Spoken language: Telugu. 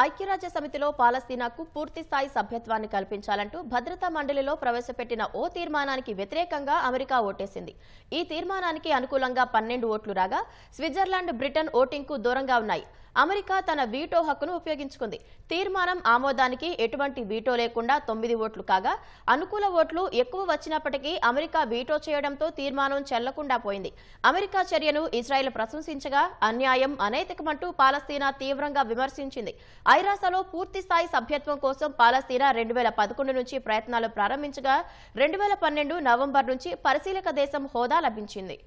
ఐక్యరాజ్య సమితిలో పాలస్తీనాకు పూర్తిస్థాయి సభ్యత్వాన్ని కల్పించాలంటూ భద్రతా మండలిలో ప్రవేశపెట్టిన ఓ తీర్మానానికి వ్యతిరేకంగా అమెరికా ఓటేసింది ఈ తీర్మానానికి అనుకూలంగా పన్నెండు ఓట్లు రాగా స్విట్జర్లాండ్ బ్రిటన్ ఓటింగ్కు దూరంగా ఉన్నాయి అమెరికా తన వీటో హక్కును ఉపయోగించుకుంది తీర్మానం ఆమోదానికి ఎటువంటి వీటో లేకుండా తొమ్మిది ఓట్లు కాగా అనుకూల ఓట్లు ఎక్కువ వచ్చినప్పటికీ అమెరికా వీటో చేయడంతో తీర్మానం చెల్లకుండా పోయింది అమెరికా చర్యను ఇజ్రాయెల్ ప్రశంసించగా అన్యాయం అనైతికమంటూ పాలస్తీనా తీవ్రంగా విమర్శించింది ఐరాసలో పూర్తి స్థాయి సభ్యత్వం కోసం పాలస్తీనా రెండు వేల పదకొండు నుంచి ప్రయత్నాలు ప్రారంభించగా రెండు వేల పన్నెండు నవంబర్ నుంచి పరిశీలక దేశం హోదా లభించింది